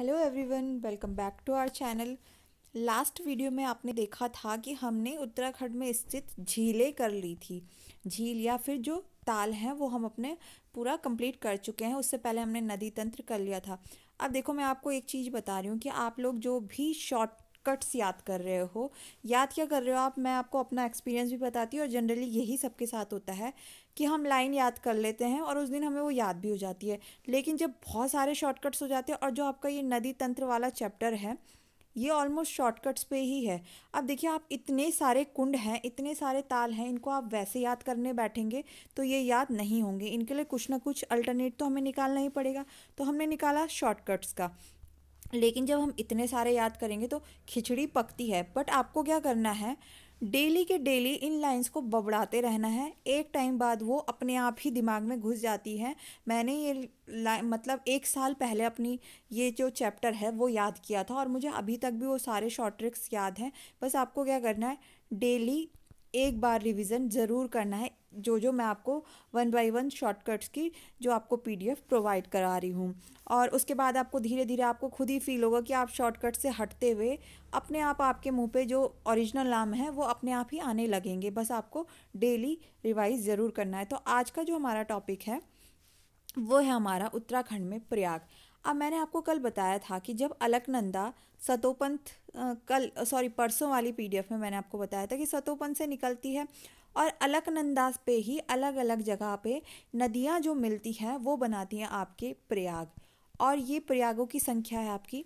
hello everyone welcome back to our channel last video में आपने देखा था कि हमने उत्तराखंड में स्थित झीलें कर ली थी झील या फिर जो ताल हैं वो हम अपने पूरा कंप्लीट कर चुके हैं उससे पहले हमने नदी तंत्र कर लिया था अब देखो मैं आपको एक चीज़ बता रही हूँ कि आप लोग जो भी शॉर्ट कट्स याद कर रहे हो याद क्या कर रहे हो आप मैं आपको अपना एक्सपीरियंस भी बताती हूँ और जनरली यही सबके साथ होता है कि हम लाइन याद कर लेते हैं और उस दिन हमें वो याद भी हो जाती है लेकिन जब बहुत सारे शॉर्टकट्स हो जाते हैं और जो आपका ये नदी तंत्र वाला चैप्टर है ये ऑलमोस्ट शॉर्टकट्स पे ही है अब देखिए आप इतने सारे कुंड हैं इतने सारे ताल हैं इनको आप वैसे याद करने बैठेंगे तो ये याद नहीं होंगे इनके लिए कुछ ना कुछ अल्टरनेट तो हमें निकालना ही पड़ेगा तो हमने निकाला शॉर्टकट्स का लेकिन जब हम इतने सारे याद करेंगे तो खिचड़ी पकती है बट आपको क्या करना है डेली के डेली इन लाइंस को बबड़ाते रहना है एक टाइम बाद वो अपने आप ही दिमाग में घुस जाती है मैंने ये मतलब एक साल पहले अपनी ये जो चैप्टर है वो याद किया था और मुझे अभी तक भी वो सारे शॉर्ट ट्रिक्स याद हैं बस आपको क्या करना है डेली एक बार रिवीजन ज़रूर करना है जो जो मैं आपको वन बाय वन शॉर्टकट्स की जो आपको पीडीएफ प्रोवाइड करा रही हूँ और उसके बाद आपको धीरे धीरे आपको खुद ही फील होगा कि आप शॉर्टकट से हटते हुए अपने आप आपके मुंह पे जो ओरिजिनल नाम है वो अपने आप ही आने लगेंगे बस आपको डेली रिवाइज ज़रूर करना है तो आज का जो हमारा टॉपिक है वो है हमारा उत्तराखंड में प्रयाग अब मैंने आपको कल बताया था कि जब अलकनंदा सतोपंथ कल सॉरी परसों वाली पीडीएफ में मैंने आपको बताया था कि सतोपंथ से निकलती है और अलकनंदा पे ही अलग अलग जगह पे नदियाँ जो मिलती हैं वो बनाती हैं आपके प्रयाग और ये प्रयागों की संख्या है आपकी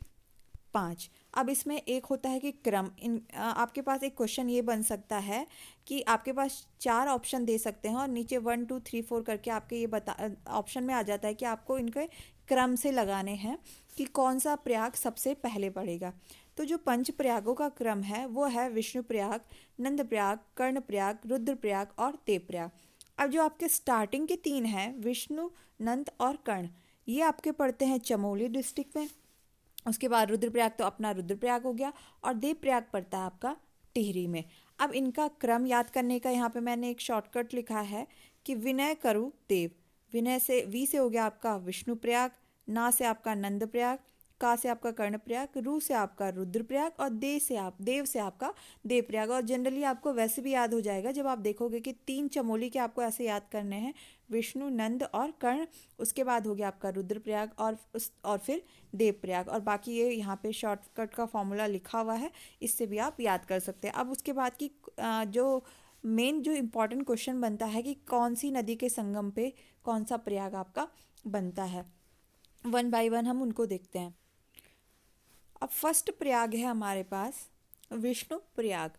पाँच अब इसमें एक होता है कि क्रम इन आपके पास एक क्वेश्चन ये बन सकता है कि आपके पास चार ऑप्शन दे सकते हैं और नीचे वन टू थ्री फोर करके आपके ये बता ऑप्शन में आ जाता है कि आपको इनके क्रम से लगाने हैं कि कौन सा प्रयाग सबसे पहले पड़ेगा तो जो पंच प्रयागों का क्रम है वो है विष्णु प्रयाग नंद प्रयाग कर्ण प्रयाग रुद्र प्रयाग और देव प्रयाग अब जो आपके स्टार्टिंग के तीन हैं विष्णु नंद और कर्ण ये आपके पड़ते हैं चमोली डिस्ट्रिक्ट में उसके बाद रुद्रप्रयाग तो अपना रुद्रप्रयाग हो गया और देवप्रयाग पड़ता है आपका टिहरी में अब इनका क्रम याद करने का यहाँ पे मैंने एक शॉर्टकट लिखा है कि विनय करु देव विनय से वी से हो गया आपका विष्णु प्रयाग ना से आपका नंद प्रयाग का से आपका कर्ण प्रयाग रू से आपका रुद्रप्रयाग और दे से आप देव से आपका देव प्रयाग और जनरली आपको वैसे भी याद हो जाएगा जब आप देखोगे कि तीन चमोली के आपको ऐसे याद करने हैं विष्णु नंद और कर्ण उसके बाद हो गया आपका रुद्रप्रयाग और उस और फिर देव प्रयाग और बाकी ये यहाँ पे शॉर्टकट का फॉर्मूला लिखा हुआ है इससे भी आप याद कर सकते हैं अब उसके बाद की जो मेन जो इम्पॉर्टेंट क्वेश्चन बनता है कि कौन सी नदी के संगम पे कौन सा प्रयाग आपका बनता है वन बाय वन हम उनको देखते हैं अब फर्स्ट प्रयाग है हमारे पास विष्णु प्रयाग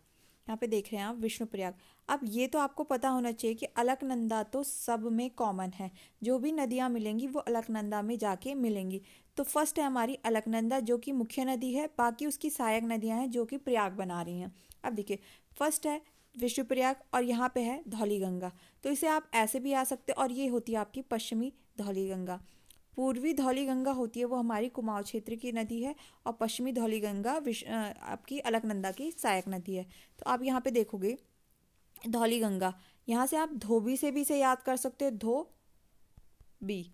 यहाँ पे देख रहे हैं आप विष्णु प्रयाग अब ये तो आपको पता होना चाहिए कि अलकनंदा तो सब में कॉमन है जो भी नदियाँ मिलेंगी वो अलकनंदा में जाके मिलेंगी तो फर्स्ट है हमारी अलकनंदा जो कि मुख्य नदी है बाकी उसकी सहायक नदियाँ हैं जो कि प्रयाग बना रही हैं अब देखिए फर्स्ट है प्रयाग और यहाँ पे है धौली गंगा तो इसे आप ऐसे भी आ सकते हो और ये होती है आपकी पश्चिमी धौली गंगा पूर्वी धौली गंगा होती है वो हमारी कुमाऊ क्षेत्र की नदी है और पश्चिमी धौली गंगा विश आपकी अलकनंदा की सहायक नदी है तो आप यहाँ पे देखोगे धौली गंगा यहाँ से आप धोबी से भी इसे याद कर सकते हो धो बी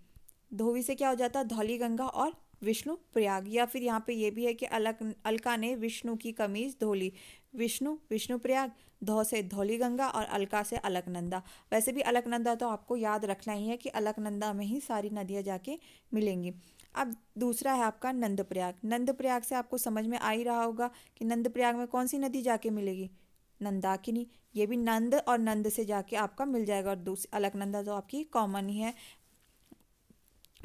धोबी से क्या हो जाता है धौली गंगा और विष्णु प्रयाग या फिर यहाँ पे ये भी है कि अलक अलका ने विष्णु की कमीज धोली विष्णु विष्णुप्रयाग धो से धौली गंगा और अलका से अलकनंदा वैसे भी अलकनंदा तो आपको याद रखना ही है कि अलकनंदा में ही सारी नदियाँ जाके मिलेंगी अब दूसरा है आपका नंदप्रयाग नंदप्रयाग से आपको समझ में आ ही रहा होगा कि नंदप्रयाग में कौन सी नदी जाके मिलेगी नंदाकिनी ये भी नंद और नंद से जाके आपका मिल जाएगा और दूसरी अलकनंदा तो आपकी कॉमन ही है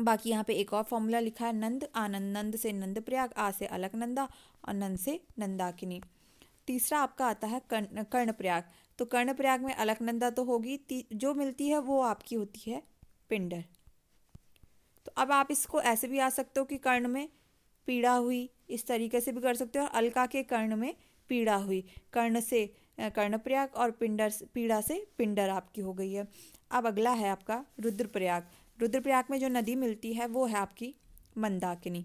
बाकी यहाँ पे एक और फॉर्मूला लिखा है नंद आनंद नंद से नंद प्रयाग आ से अलकनंदा और नंद से नंदाकिनी तीसरा आपका आता है कर्ण कर्णप्रयाग तो कर्णप्रयाग में अलकनंदा तो होगी जो मिलती है वो आपकी होती है पिंडर तो अब आप इसको ऐसे भी आ सकते हो कि कर्ण में पीड़ा हुई इस तरीके से भी कर सकते हो और अलका के कर्ण में पीड़ा हुई कर्ण से कर्णप्रयाग और पिंडर पीड़ा से पिंडर आपकी हो गई है अब अगला है आपका रुद्रप्रयाग रुद्रप्रयाग में जो नदी मिलती है वो है आपकी मंदाकिनी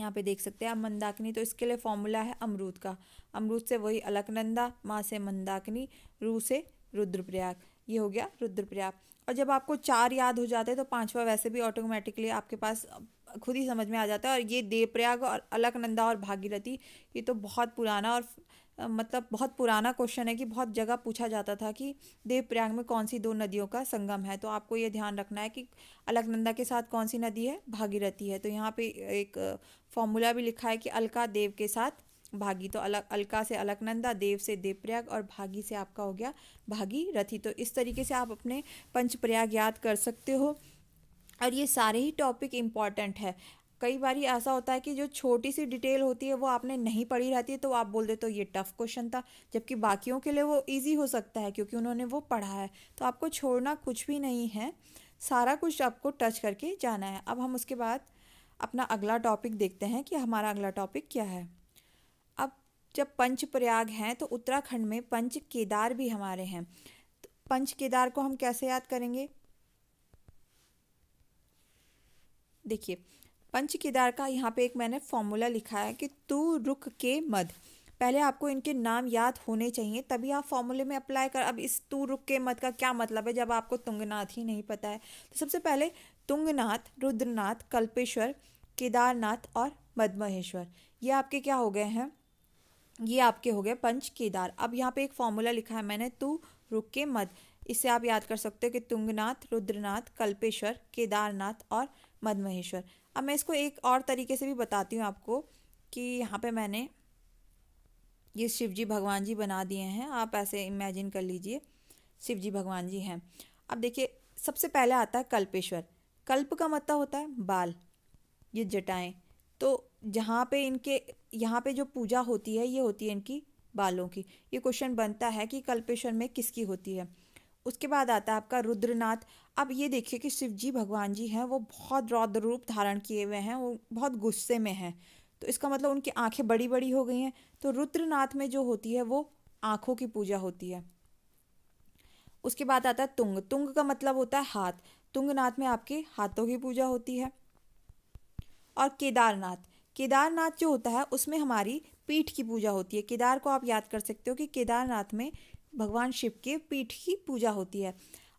यहाँ पे देख सकते हैं आप मंदाकिनी तो इसके लिए फॉर्मूला है अमरूद का अमरूद से वही अलकनंदा माँ से मंदाकिनी रू से रुद्रप्रयाग ये हो गया रुद्रप्रयाग और जब आपको चार याद हो जाते हैं तो पांचवा वैसे भी ऑटोमेटिकली आपके पास खुद ही समझ में आ जाता है और ये देवप्रयाग और अलकनंदा और भागीरथी ये तो बहुत पुराना और मतलब बहुत पुराना क्वेश्चन है कि बहुत जगह पूछा जाता था कि देवप्रयाग में कौन सी दो नदियों का संगम है तो आपको ये ध्यान रखना है कि अलकनंदा के साथ कौन सी नदी है भागीरथी है तो यहाँ पे एक फॉर्मूला भी लिखा है कि अलका देव के साथ भागी तो अलग अलका से अलकनंदा देव से देवप्रयाग और भागी से आपका हो गया भागीरथी तो इस तरीके से आप अपने पंचप्रयाग याद कर सकते हो और ये सारे ही टॉपिक इम्पॉर्टेंट है कई बार ऐसा होता है कि जो छोटी सी डिटेल होती है वो आपने नहीं पढ़ी रहती है तो आप बोल देते हो ये टफ क्वेश्चन था जबकि बाकियों के लिए वो ईजी हो सकता है क्योंकि उन्होंने वो पढ़ा है तो आपको छोड़ना कुछ भी नहीं है सारा कुछ आपको टच करके जाना है अब हम उसके बाद अपना अगला टॉपिक देखते हैं कि हमारा अगला टॉपिक क्या है अब जब पंच प्रयाग हैं तो उत्तराखंड में पंच केदार भी हमारे हैं तो पंच केदार को हम कैसे याद करेंगे देखिए पंच केदार का यहाँ पे एक मैंने फॉर्मूला लिखा है कि तू रुख के मध पहले आपको इनके नाम याद होने चाहिए तभी आप फॉर्मूले में अप्लाई कर अब इस तू रुक के मत का क्या मतलब है जब आपको तुंगनाथ ही नहीं पता है तो सबसे पहले तुंगनाथ रुद्रनाथ कल्पेश्वर केदारनाथ और मदमहेश्वर ये आपके क्या हो गए हैं ये आपके हो गए पंच केदार अब यहाँ पे एक फॉर्मूला लिखा है मैंने तू रुक के मत इससे आप याद कर सकते हो कि तुंगनाथ रुद्रनाथ कल्पेश्वर केदारनाथ और मदमहेश्वर अब मैं इसको एक और तरीके से भी बताती हूँ आपको कि यहाँ पे मैंने ये शिव जी भगवान जी बना दिए हैं आप ऐसे इमेजिन कर लीजिए शिव जी भगवान जी हैं अब देखिए सबसे पहले आता है कल्पेश्वर कल्प का मतलब होता है बाल ये जटाएं तो जहाँ पे इनके यहाँ पे जो पूजा होती है ये होती है इनकी बालों की ये क्वेश्चन बनता है कि कल्पेश्वर में किसकी होती है उसके बाद आता है आपका रुद्रनाथ अब ये देखिए कि शिव जी भगवान जी हैं वो बहुत रौद्र रूप धारण किए हुए हैं वो बहुत गुस्से में हैं तो इसका मतलब उनकी आंखें बड़ी बड़ी हो गई हैं तो रुद्रनाथ में जो होती है वो आंखों की पूजा होती है उसके बाद आता है तुंग तुंग का मतलब होता है हाथ तुंगनाथ में आपके हाथों की पूजा होती है और केदारनाथ केदारनाथ जो होता है उसमें हमारी पीठ की पूजा होती है केदार को आप याद कर सकते हो कि केदारनाथ में भगवान शिव के पीठ की पूजा होती है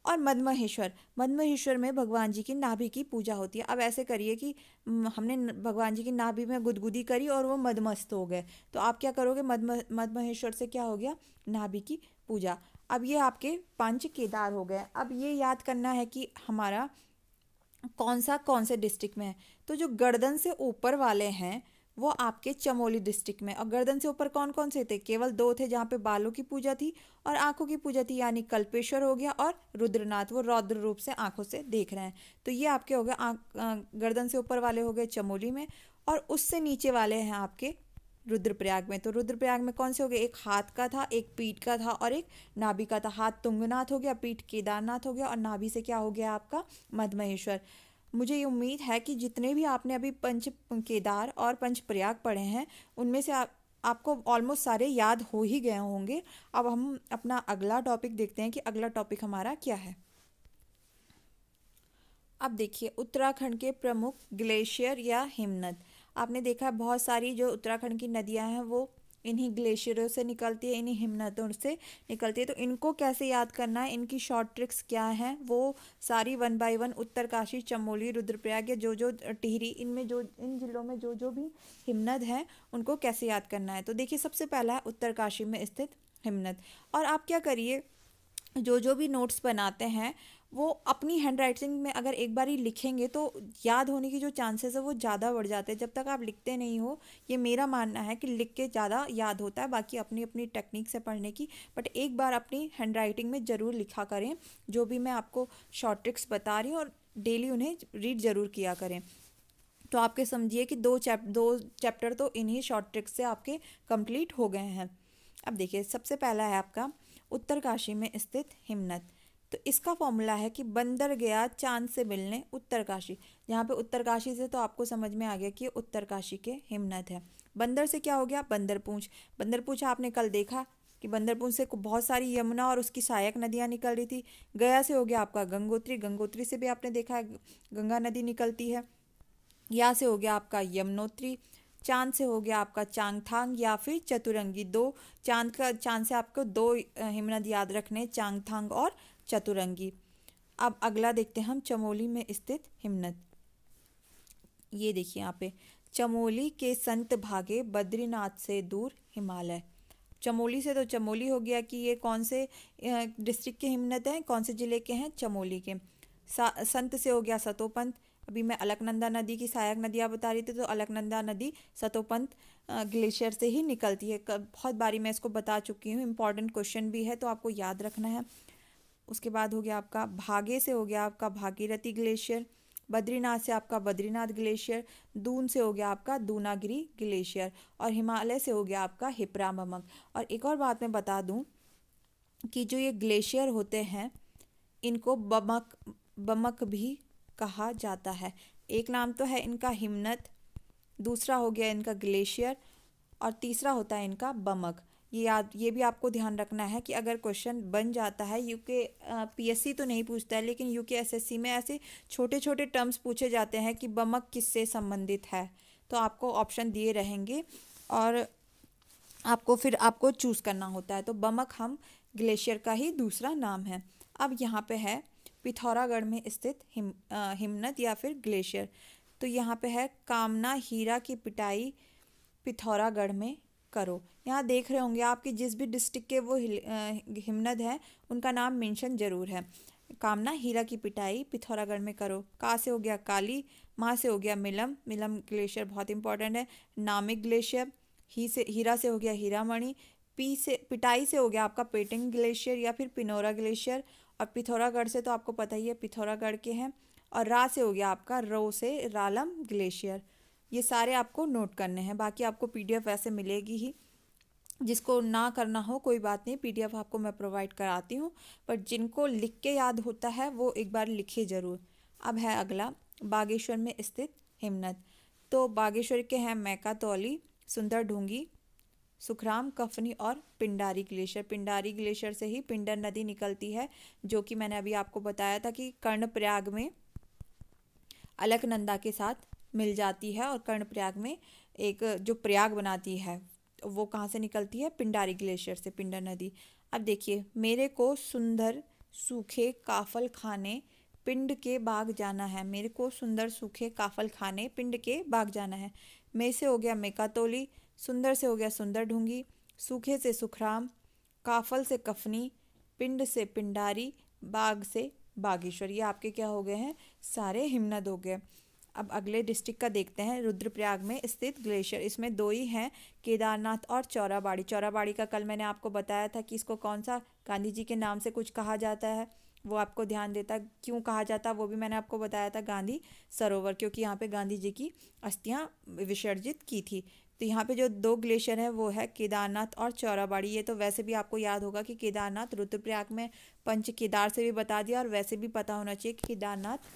और मदमहेश्वर मदमहेश्वर में भगवान जी की नाभि की पूजा होती है अब ऐसे करिए कि हमने भगवान जी की नाभि में गुदगुदी करी और वो मदमस्त हो गए तो आप क्या करोगे मदम मदमहेश्वर से क्या हो गया नाभि की पूजा अब ये आपके पंच केदार हो गए अब ये याद करना है कि हमारा कौन सा कौन से डिस्ट्रिक्ट में है तो जो गर्दन से ऊपर वाले हैं वो आपके चमोली डिस्ट्रिक्ट में और गर्दन से ऊपर कौन कौन से थे केवल दो थे जहाँ पे बालों की पूजा थी और आंखों की पूजा थी यानी कल्पेश्वर हो गया और रुद्रनाथ वो रौद्र रूप से आंखों से देख रहे हैं तो ये आपके हो गए गर्दन से ऊपर वाले हो गए चमोली में और उससे नीचे वाले हैं आपके रुद्रप्रयाग में तो रुद्रप्रयाग में कौन से हो गए एक हाथ का था एक पीठ का था और एक नाभि का था हाथ तुंगनाथ हो गया पीठ केदारनाथ हो गया और नाभि से क्या हो गया आपका मधमहेश्वर मुझे ये उम्मीद है कि जितने भी आपने अभी पंच केदार और पंच प्रयाग पढ़े हैं उनमें से आप आपको ऑलमोस्ट सारे याद हो ही गए होंगे अब हम अपना अगला टॉपिक देखते हैं कि अगला टॉपिक हमारा क्या है अब देखिए उत्तराखंड के प्रमुख ग्लेशियर या हिमनद आपने देखा है बहुत सारी जो उत्तराखंड की नदियां हैं वो इन्हीं ग्लेशियरों से निकलती है इन्हीं हिमनतों से निकलती है तो इनको कैसे याद करना है इनकी शॉर्ट ट्रिक्स क्या है वो सारी one by one Uttarkashi Chamoli Rudraprayag या जो जो टिहरी इनमें जो इन जिलों में जो जो भी हिमनद हैं उनको कैसे याद करना है तो देखिए सबसे पहला है उत्तरकाशी में स्थित हिमनद और आप क्या करिए जो जो भी नोट्स बनाते हैं वो अपनी हैंड राइटिंग में अगर एक बार ही लिखेंगे तो याद होने की जो चांसेस है वो ज़्यादा बढ़ जाते हैं जब तक आप लिखते नहीं हो ये मेरा मानना है कि लिख के ज़्यादा याद होता है बाकी अपनी अपनी टेक्निक से पढ़ने की बट एक बार अपनी हैंड राइटिंग में ज़रूर लिखा करें जो भी मैं आपको शॉर्ट ट्रिक्स बता रही हूँ और डेली उन्हें रीड ज़रूर किया करें तो आपके समझिए कि दो चैप दो चैप्टर तो इन्हीं शॉर्ट ट्रिक्स से आपके कंप्लीट हो गए हैं अब देखिए सबसे पहला है आपका उत्तरकाशी में स्थित हिमनत तो इसका फॉर्मूला है कि बंदर गया चांद से मिलने उत्तरकाशी यहाँ पे उत्तरकाशी से तो आपको समझ में आ गया कि उत्तरकाशी के हिमनत है बंदर से क्या हो गया बंदर पूछ बंदर पूछ आपने कल देखा कि बंदरपुर से बहुत सारी यमुना और उसकी सहायक नदियाँ निकल रही थी गया से हो गया आपका गंगोत्री गंगोत्री से भी आपने देखा है गंगा नदी निकलती है यहाँ से हो गया आपका यमुनोत्री चांद से हो गया आपका चांगथांग या फिर चतुरंगी दो चांद का चांद से आपको दो हिमनद याद रखने चांगथांग और चतुरंगी अब अगला देखते हैं हम चमोली में स्थित हिमनद ये देखिए यहाँ पे चमोली के संत भागे बद्रीनाथ से दूर हिमालय चमोली से तो चमोली हो गया कि ये कौन से डिस्ट्रिक्ट के हिमनद हैं कौन से ज़िले के हैं चमोली के संत से हो गया सतोपंत अभी मैं अलकनंदा नदी की सहायक नदियाँ बता रही थी तो अलकनंदा नदी सतोपंत ग्लेशियर से ही निकलती है बहुत बारी मैं इसको बता चुकी हूँ इंपॉर्टेंट क्वेश्चन भी है तो आपको याद रखना है उसके बाद हो गया आपका भागे से हो गया आपका भागीरथी ग्लेशियर बद्रीनाथ से आपका बद्रीनाथ ग्लेशियर दून से हो गया आपका दूनागिरी ग्लेशियर और हिमालय से हो गया आपका हिपरा और एक और बात मैं बता दूं कि जो ये ग्लेशियर होते हैं इनको बमक बमक भी कहा जाता है एक नाम तो है इनका हिमनत दूसरा हो गया इनका ग्लेशियर और तीसरा होता है इनका बमक ये याद ये भी आपको ध्यान रखना है कि अगर क्वेश्चन बन जाता है यू के पीएससी तो नहीं पूछता है लेकिन यू के एसएससी में ऐसे छोटे छोटे टर्म्स पूछे जाते हैं कि बमक किससे संबंधित है तो आपको ऑप्शन दिए रहेंगे और आपको फिर आपको चूज़ करना होता है तो बमक हम ग्लेशियर का ही दूसरा नाम है अब यहाँ पे है पिथौरागढ़ में स्थित हिम आ, हिमनत या फिर ग्लेशियर तो यहाँ पे है कामना हीरा की पिटाई पिथौरागढ़ में करो यहाँ देख रहे होंगे आपकी जिस भी डिस्ट्रिक्ट के वो हिमनद है उनका नाम मेंशन ज़रूर है कामना हीरा की पिटाई पिथौरागढ़ में करो का से हो गया काली माँ से हो गया मिलम मिलम ग्लेशियर बहुत इंपॉर्टेंट है नामिक ग्लेशियर ही से हीरा से हो गया हीरामणि पी से पिटाई से हो गया आपका पेटिंग ग्लेशियर या फिर पिनोरा ग्लेशियर और पिथौरागढ़ से तो आपको पता ही है पिथौरागढ़ के हैं और रा से हो गया आपका रो से रालम ग्लेशियर ये सारे आपको नोट करने हैं बाकी आपको पीडीएफ वैसे मिलेगी ही जिसको ना करना हो कोई बात नहीं पीडीएफ आपको मैं प्रोवाइड कराती हूँ पर जिनको लिख के याद होता है वो एक बार लिखे ज़रूर अब है अगला बागेश्वर में स्थित हिमनत तो बागेश्वर के हैं मैका तौली सुंदर ढूंगी सुखराम कफनी और पिंडारी ग्लेशियर पिंडारी ग्लेशियर से ही पिंडर नदी निकलती है जो कि मैंने अभी आपको बताया था कि कर्णप्रयाग में अलकनंदा के साथ मिल जाती है और कर्णप्रयाग में एक जो प्रयाग बनाती है वो कहाँ से निकलती है पिंडारी ग्लेशियर से पिंडर नदी अब देखिए मेरे को सुंदर सूखे काफल खाने पिंड के बाग जाना है मेरे को सुंदर सूखे काफल खाने पिंड के बाग जाना है मे से हो गया मेकातोली सुंदर से हो गया सुंदर ढूंगी सूखे से सुखराम काफल से कफनी पिंड से पिंडारी बाग से बागेश्वर ये आपके क्या हो गए हैं सारे हिमनद हो गए अब अगले डिस्ट्रिक्ट का देखते हैं रुद्रप्रयाग में स्थित ग्लेशियर इसमें दो ही हैं केदारनाथ और चौराबाड़ी चौराबाड़ी का कल मैंने आपको बताया था कि इसको कौन सा गांधी जी के नाम से कुछ कहा जाता है वो आपको ध्यान देता क्यों कहा जाता वो भी मैंने आपको बताया था गांधी सरोवर क्योंकि यहाँ पे गांधी जी की अस्थियाँ विसर्जित की थी तो यहाँ पे जो दो ग्लेशियर हैं वो है केदारनाथ और चौराबाड़ी ये तो वैसे भी आपको याद होगा कि केदारनाथ रुद्रप्रयाग में पंच केदार से भी बता दिया और वैसे भी पता होना चाहिए कि केदारनाथ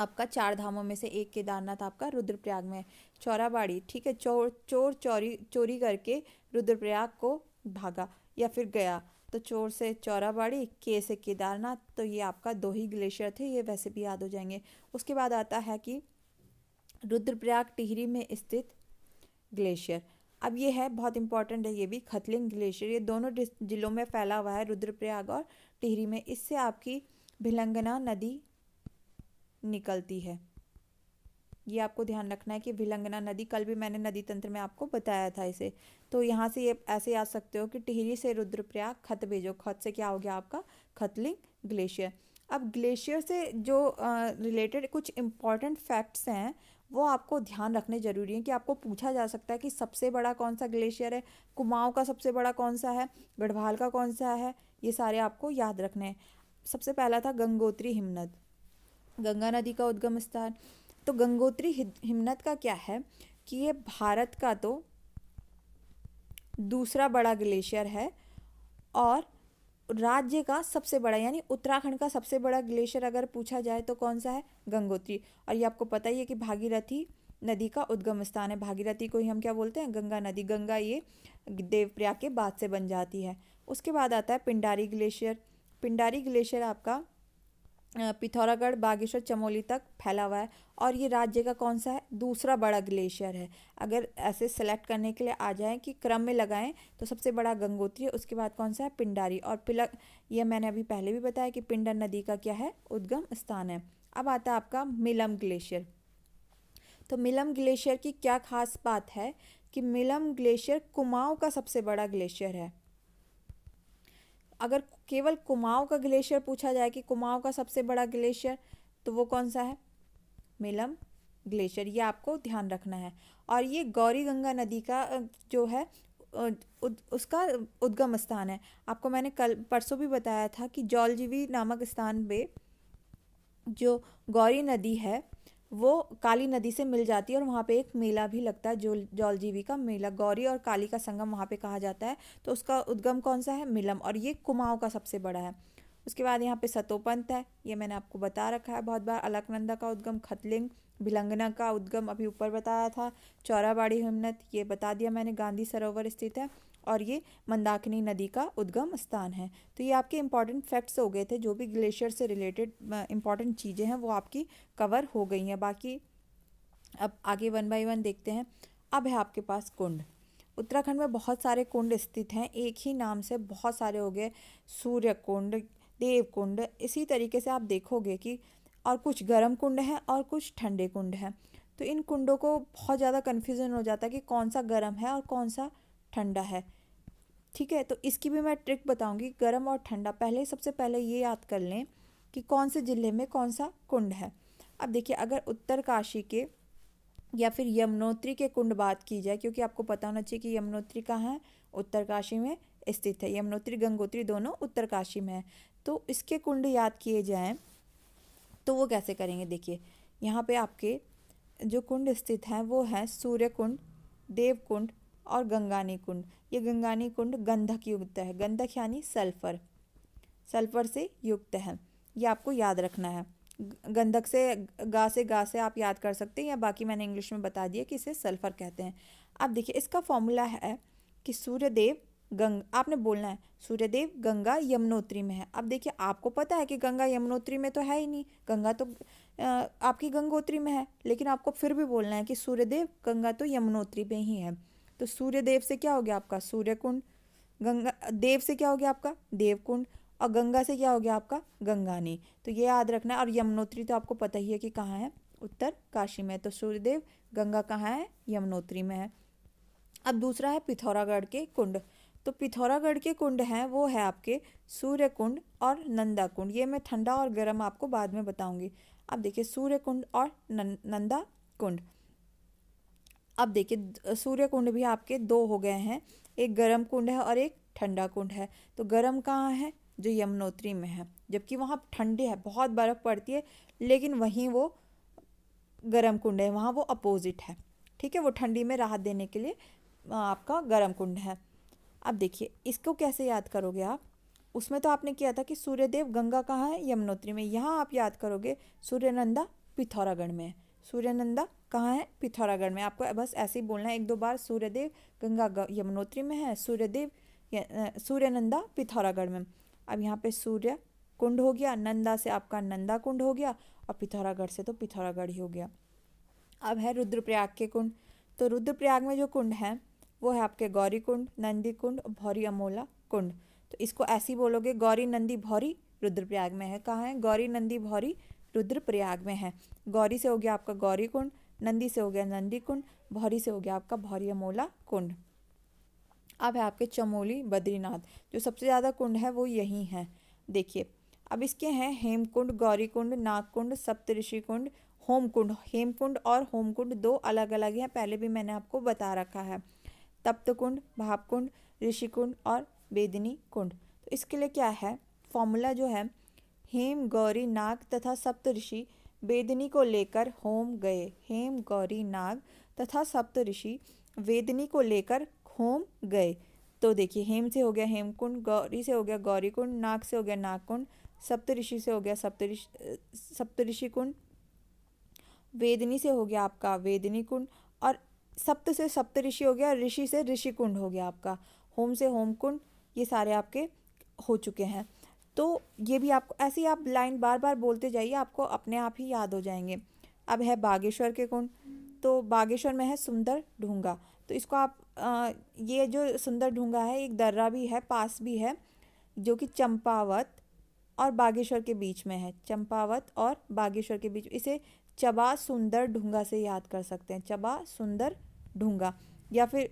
आपका चार धामों में से एक केदारनाथ आपका रुद्रप्रयाग में चौराबाड़ी ठीक है चोर चोर चोरी चोरी करके रुद्रप्रयाग को भागा या फिर गया तो चोर से चौराबाड़ी के से केदारनाथ तो ये आपका दो ही ग्लेशियर थे ये वैसे भी याद हो जाएंगे उसके बाद आता है कि रुद्रप्रयाग टिहरी में स्थित ग्लेशियर अब ये है बहुत इंपॉर्टेंट है ये भी खतलिंग ग्लेशियर ये दोनों जिलों में फैला हुआ है रुद्रप्रयाग और टिहरी में इससे आपकी भिलंगना नदी निकलती है ये आपको ध्यान रखना है कि भिलंगना नदी कल भी मैंने नदी तंत्र में आपको बताया था इसे तो यहाँ से ये ऐसे याद सकते हो कि टिहरी से रुद्रप्रयाग खत भेजो खत से क्या हो गया आपका खतलिंग ग्लेशियर अब ग्लेशियर से जो रिलेटेड uh, कुछ इम्पॉर्टेंट फैक्ट्स हैं वो आपको ध्यान रखने जरूरी है कि आपको पूछा जा सकता है कि सबसे बड़ा कौन सा ग्लेशियर है कुमाऊँ का सबसे बड़ा कौन सा है गढ़वाल का कौन सा है ये सारे आपको याद रखने हैं सबसे पहला था गंगोत्री हिमनद गंगा नदी का उद्गम स्थान तो गंगोत्री हिमनद का क्या है कि ये भारत का तो दूसरा बड़ा ग्लेशियर है और राज्य का सबसे बड़ा यानी उत्तराखंड का सबसे बड़ा ग्लेशियर अगर पूछा जाए तो कौन सा है गंगोत्री और ये आपको पता ही है कि भागीरथी नदी का उद्गम स्थान है भागीरथी को ही हम क्या बोलते हैं गंगा नदी गंगा ये देवप्रयाग के बाद से बन जाती है उसके बाद आता है पिंडारी ग्लेशियर पिंडारी ग्लेशियर आपका पिथौरागढ़ बागेश्वर चमोली तक फैला हुआ है और ये राज्य का कौन सा है दूसरा बड़ा ग्लेशियर है अगर ऐसे सेलेक्ट करने के लिए आ जाएं कि क्रम में लगाएं तो सबसे बड़ा गंगोत्री है उसके बाद कौन सा है पिंडारी और पिलक ये मैंने अभी पहले भी बताया कि पिंडर नदी का क्या है उद्गम स्थान है अब आता है आपका मिलम ग्लेशियर तो मिलम ग्लेशियर की क्या खास बात है कि मिलम ग्लेशियर कुमाऊँ का सबसे बड़ा ग्लेशियर है अगर केवल कुमाऊँ का ग्लेशियर पूछा जाए कि कुमाऊँ का सबसे बड़ा ग्लेशियर तो वो कौन सा है मिलम ग्लेशियर ये आपको ध्यान रखना है और ये गौरी गंगा नदी का जो है उसका उद्गम स्थान है आपको मैंने कल परसों भी बताया था कि जौलजीवी नामक स्थान पे जो गौरी नदी है वो काली नदी से मिल जाती है और वहाँ पे एक मेला भी लगता है जो जौलजीवी का मेला गौरी और काली का संगम वहाँ पे कहा जाता है तो उसका उद्गम कौन सा है मिलम और ये कुमाऊँ का सबसे बड़ा है उसके बाद यहाँ पे सतोपंत है ये मैंने आपको बता रखा है बहुत बार अलकनंदा का उद्गम खतलिंग भिलंगना का उद्गम अभी ऊपर बताया था चौराबाड़ी हिमनत ये बता दिया मैंने गांधी सरोवर स्थित है और ये मंदाकिनी नदी का उद्गम स्थान है तो ये आपके इंपॉर्टेंट फैक्ट्स हो गए थे जो भी ग्लेशियर से रिलेटेड इंपॉर्टेंट चीज़ें हैं वो आपकी कवर हो गई हैं बाकी अब आगे वन बाई वन देखते हैं अब है आपके पास कुंड उत्तराखंड में बहुत सारे कुंड स्थित हैं एक ही नाम से बहुत सारे हो गए सूर्य कुंड देव कुंड इसी तरीके से आप देखोगे कि और कुछ गर्म कुंड हैं और कुछ ठंडे कुंड हैं तो इन कुंडों को बहुत ज़्यादा कन्फ्यूज़न हो जाता है कि कौन सा गर्म है और कौन सा ठंडा है ठीक है तो इसकी भी मैं ट्रिक बताऊंगी गर्म और ठंडा पहले सबसे पहले ये याद कर लें कि कौन से ज़िले में कौन सा कुंड है अब देखिए अगर उत्तर काशी के या फिर यमुनोत्री के कुंड बात की जाए क्योंकि आपको पता होना चाहिए कि यमुनोत्री कहाँ है उत्तर काशी में स्थित है यमुनोत्री गंगोत्री दोनों उत्तर काशी में है तो इसके कुंड याद किए जाएँ तो वो कैसे करेंगे देखिए यहाँ पे आपके जो कुंड स्थित हैं वो हैं सूर्य कुंड देव कुंड और गंगानी कुंड ये गंगानी कुंड गंधक युक्त है गंधक यानी सल्फर सल्फर से युक्त है ये आपको याद रखना है गंधक से गा से गा से आप याद कर सकते हैं या बाकी मैंने इंग्लिश में बता दिया कि इसे सल्फर कहते हैं अब देखिए इसका फॉर्मूला है कि सूर्यदेव गंग आपने बोलना है सूर्यदेव गंगा यमुनोत्री में है अब देखिए आपको पता है कि गंगा यमुनोत्री में तो है ही नहीं गंगा तो आपकी गंगोत्री में है लेकिन आपको फिर भी बोलना है कि सूर्यदेव गंगा तो यमुनोत्री में ही है तो सूर्य देव से क्या हो गया आपका सूर्य कुंड गंगा देव से क्या हो गया आपका देवकुंड और गंगा से क्या हो गया आपका गंगा ने तो ये याद रखना है और यमुनोत्री तो आपको पता ही है कि कहाँ है उत्तर काशी में तो सूर्यदेव गंगा कहाँ है यमुनोत्री में है अब दूसरा है पिथौरागढ़ के कुंड तो पिथौरागढ़ के कुंड हैं वो है आपके सूर्य कुंड और नंदा कुंड ये मैं ठंडा और गर्म आपको बाद में बताऊंगी अब देखिए सूर्य कुंड और नंदा कुंड अब देखिए सूर्य कुंड भी आपके दो हो गए हैं एक गर्म कुंड है और एक ठंडा कुंड है तो गर्म कहाँ है जो यमुनोत्री में है जबकि वहाँ ठंडी है बहुत बर्फ़ पड़ती है लेकिन वहीं वो गर्म कुंड है वहाँ वो अपोजिट है ठीक है वो ठंडी में राहत देने के लिए आपका गर्म कुंड है अब देखिए इसको कैसे याद करोगे आप उसमें तो आपने किया था कि सूर्यदेव गंगा कहाँ है यमुनोत्री में यहाँ आप याद करोगे सूर्यनंदा पिथौरागढ़ में है सूर्यनंदा कहाँ है पिथौरागढ़ में आपको बस ऐसे ही बोलना है एक दो बार सूर्यदेव गंगा यमुनोत्री में है सूर्यदेव सूर्यनंदा पिथौरागढ़ में अब यहाँ पे सूर्य कुंड हो गया नंदा से आपका नंदा कुंड हो गया और पिथौरागढ़ से तो पिथौरागढ़ ही हो गया अब है रुद्रप्रयाग के कुंड तो रुद्रप्रयाग में जो कुंड है वो है आपके गौरी कुंड नंदी कुंड और भौरी अमोला कुंड तो इसको ऐसे ही बोलोगे गौरी नंदी भौरी रुद्रप्रयाग में है कहाँ है गौरी नंदी भौरी रुद्रप्रयाग में है गौरी से हो गया आपका गौरी कुंड नंदी से हो गया नंदी कुंड भौरी से हो गया आपका भौरी अमोला कुंड अब है आपके चमोली बद्रीनाथ जो सबसे ज़्यादा कुंड है वो यही हैं देखिए अब इसके हैं हेमकुंड गौरीकुंड नागकुंड सप्तऋषि कुंड होमकुंड हेमकुंड और होमकुंड दो अलग अलग हैं पहले भी मैंने आपको बता रखा है तप्त कुंड भावकुंड ऋषिकुंड और बेदिनी कुंड तो इसके लिए क्या है फॉर्मूला जो है हेम गौरी नाग तथा सप्तऋषि वेदनी को लेकर होम गए हेम गौरी नाग तथा सप्तऋषि वेदनी को लेकर होम गए तो देखिए हेम से हो गया हेमकुंड गौरी से हो गया गौरीकुंड नाग से हो गया नागकुंड सप्तऋषि से हो गया सप्तऋषि सप्तऋषि कुंड वेदनी से हो गया आपका वेदनी कुंड और सप्त से सप्तऋषि हो गया ऋषि से ऋषि कुंड हो गया आपका होम से होम कुंड ये सारे आपके हो चुके हैं तो ये भी आपको ऐसे ही आप लाइन बार बार बोलते जाइए आपको अपने आप ही याद हो जाएंगे अब है बागेश्वर के गुण तो बागेश्वर में है सुंदर ढूंगा तो इसको आप ये जो सुंदर ढूंगा है एक दर्रा भी है पास भी है जो कि चंपावत और बागेश्वर के बीच में है चंपावत और बागेश्वर के बीच इसे चबा सुंदर ढूंगा से याद कर सकते हैं चबा सुंदर ढूंगा या फिर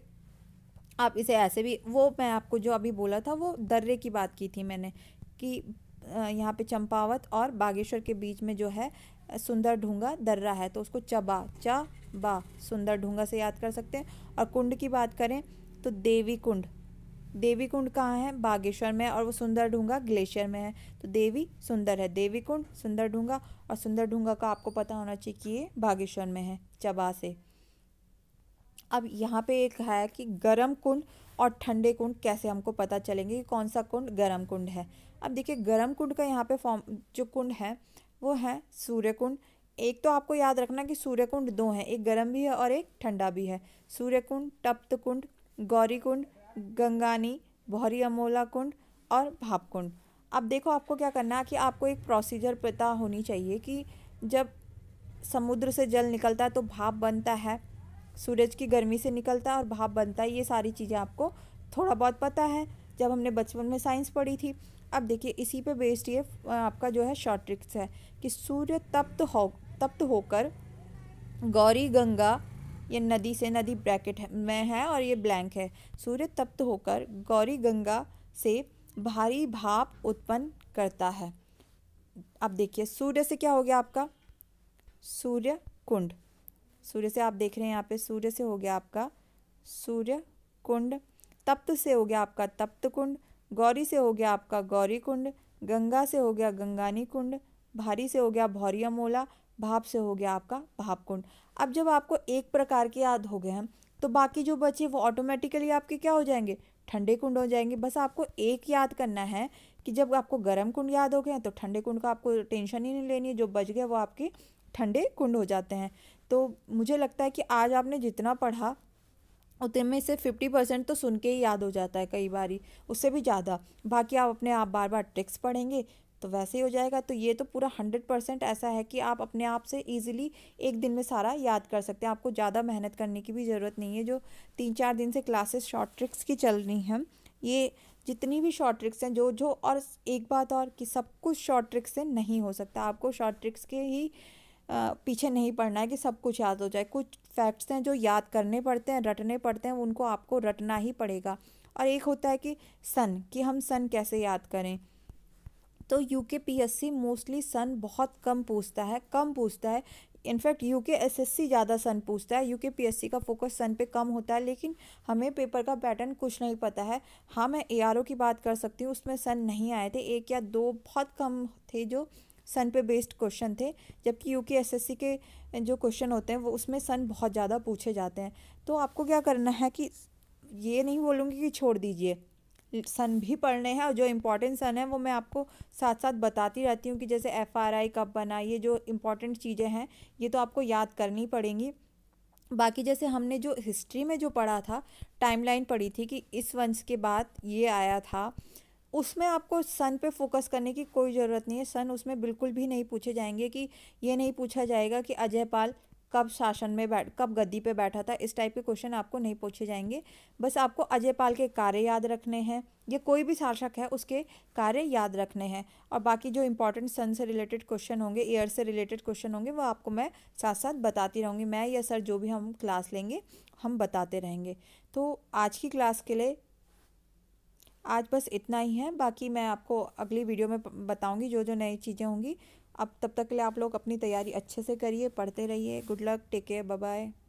आप इसे ऐसे भी वो मैं आपको जो अभी बोला था वो दर्रे की बात की थी मैंने कि यहाँ पे चंपावत और बागेश्वर के बीच में जो है सुंदर ढूंगा दर्रा है तो उसको चबा चा बा सुंदर ढूंगा से याद कर सकते हैं और कुंड की बात करें तो देवी कुंड देवी कुंड कहाँ है बागेश्वर में और वो सुंदर ढूंगा ग्लेशियर में है तो देवी सुंदर है देवी कुंड सुंदर ढूंगा और सुंदर ढूंगा का आपको पता होना चाहिए कि ये बागेश्वर में है चबा से अब यहाँ पे एक है कि गर्म कुंड और ठंडे कुंड कैसे हमको पता चलेंगे कि कौन सा कुंड गर्म कुंड है अब देखिए गर्म कुंड का यहाँ पे फॉर्म जो कुंड है वो है सूर्य कुंड एक तो आपको याद रखना कि सूर्य कुंड दो हैं एक गर्म भी है और एक ठंडा भी है सूर्य कुंड तप्त कुंड गौरी कुंड गंगानी भौरी अमोला कुंड और भाप कुंड अब देखो आपको क्या करना है कि आपको एक प्रोसीजर पता होनी चाहिए कि जब समुद्र से जल निकलता है तो भाप बनता है सूरज की गर्मी से निकलता है और भाप बनता है ये सारी चीज़ें आपको थोड़ा बहुत पता है जब हमने बचपन में साइंस पढ़ी थी अब देखिए इसी पे बेस्ड ये आपका जो है शॉर्ट ट्रिक्स है कि सूर्य तप्त हो तप्त होकर गौरी गंगा ये नदी से नदी ब्रैकेट है में है और ये ब्लैंक है सूर्य तप्त होकर गौरी गंगा से भारी भाप उत्पन्न करता है अब देखिए सूर्य से क्या हो गया आपका सूर्य कुंड सूर्य से आप देख रहे हैं यहाँ पे सूर्य से हो गया आपका सूर्य कुंड तप्त से हो गया आपका तप्त कुंड गौरी से हो गया आपका गौरी कुंड गंगा से हो गया गंगानी कुंड भारी से हो गया भौरिया मोला भाप से हो गया आपका भाप कुंड अब जब आपको एक प्रकार के याद हो गए हैं तो बाकी जो बचे वो ऑटोमेटिकली आपके क्या हो जाएंगे ठंडे कुंड हो जाएंगे बस आपको एक याद करना है कि जब आपको गर्म कुंड याद हो गए तो ठंडे कुंड का आपको टेंशन ही नहीं लेनी है जो बच गया वो आपके ठंडे कुंड हो जाते हैं तो मुझे लगता है कि आज आपने जितना पढ़ा उतने में से फिफ्टी परसेंट तो सुन के ही याद हो जाता है कई बार उससे भी ज़्यादा बाकी आप अपने आप बार बार टेक्स्ट पढ़ेंगे तो वैसे ही हो जाएगा तो ये तो पूरा हंड्रेड परसेंट ऐसा है कि आप अपने आप से ईजिली एक दिन में सारा याद कर सकते हैं आपको ज़्यादा मेहनत करने की भी ज़रूरत नहीं है जो तीन चार दिन से क्लासेस शॉर्ट ट्रिक्स की चल रही हैं ये जितनी भी शॉर्ट ट्रिक्स हैं जो जो और एक बात और कि सब कुछ शॉर्ट ट्रिक्स से नहीं हो सकता आपको शॉर्ट ट्रिक्स के ही पीछे नहीं पड़ना है कि सब कुछ याद हो जाए कुछ फैक्ट्स हैं जो याद करने पड़ते हैं रटने पड़ते हैं उनको आपको रटना ही पड़ेगा और एक होता है कि सन कि हम सन कैसे याद करें तो U K P S C mostly सन बहुत कम पूछता है कम पूछता है in fact U K S S C ज़्यादा सन पूछता है यू के पी एस सी का फोकस सन पे कम होता है लेकिन हमें पेपर का पैटर्न कुछ नहीं पता है हाँ मैं ए आर ओ की बात कर सकती हूँ उसमें सन नहीं आए थे एक या दो बहुत कम थे जो सन पे बेस्ड क्वेश्चन थे जबकि यू के एस एस सी के जो क्वेश्चन होते हैं वो उसमें सन बहुत ज़्यादा पूछे जाते हैं तो आपको क्या करना है कि ये नहीं बोलूँगी कि छोड़ दीजिए सन भी पढ़ने हैं और जो इम्पॉर्टेंट सन है वो मैं आपको साथ साथ बताती रहती हूँ कि जैसे एफ आर आई कब बना ये जो इम्पॉर्टेंट चीज़ें हैं ये तो आपको याद करनी पड़ेंगी बाकी जैसे हमने जो हिस्ट्री में जो पढ़ा था टाइमलाइन पढ़ी थी कि इस वंश के बाद ये आया था उसमें आपको सन पे फोकस करने की कोई ज़रूरत नहीं है सन उसमें बिल्कुल भी नहीं पूछे जाएंगे कि ये नहीं पूछा जाएगा कि अजय पाल कब शासन में बैठ कब गद्दी पे बैठा था इस टाइप के क्वेश्चन आपको नहीं पूछे जाएंगे बस आपको अजय पाल के कार्य याद रखने हैं या कोई भी शासक है उसके कार्य याद रखने हैं और बाकी जो इंपॉर्टेंट सन से रिलेटेड क्वेश्चन होंगे ईयर से रिलेटेड क्वेश्चन होंगे वो आपको मैं साथ साथ बताती रहूँगी मैं या सर जो भी हम क्लास लेंगे हम बताते रहेंगे तो आज की क्लास के लिए आज बस इतना ही है बाकी मैं आपको अगली वीडियो में बताऊँगी जो जो नई चीज़ें होंगी अब तब तक के लिए आप लोग अपनी तैयारी अच्छे से करिए पढ़ते रहिए good luck take care bye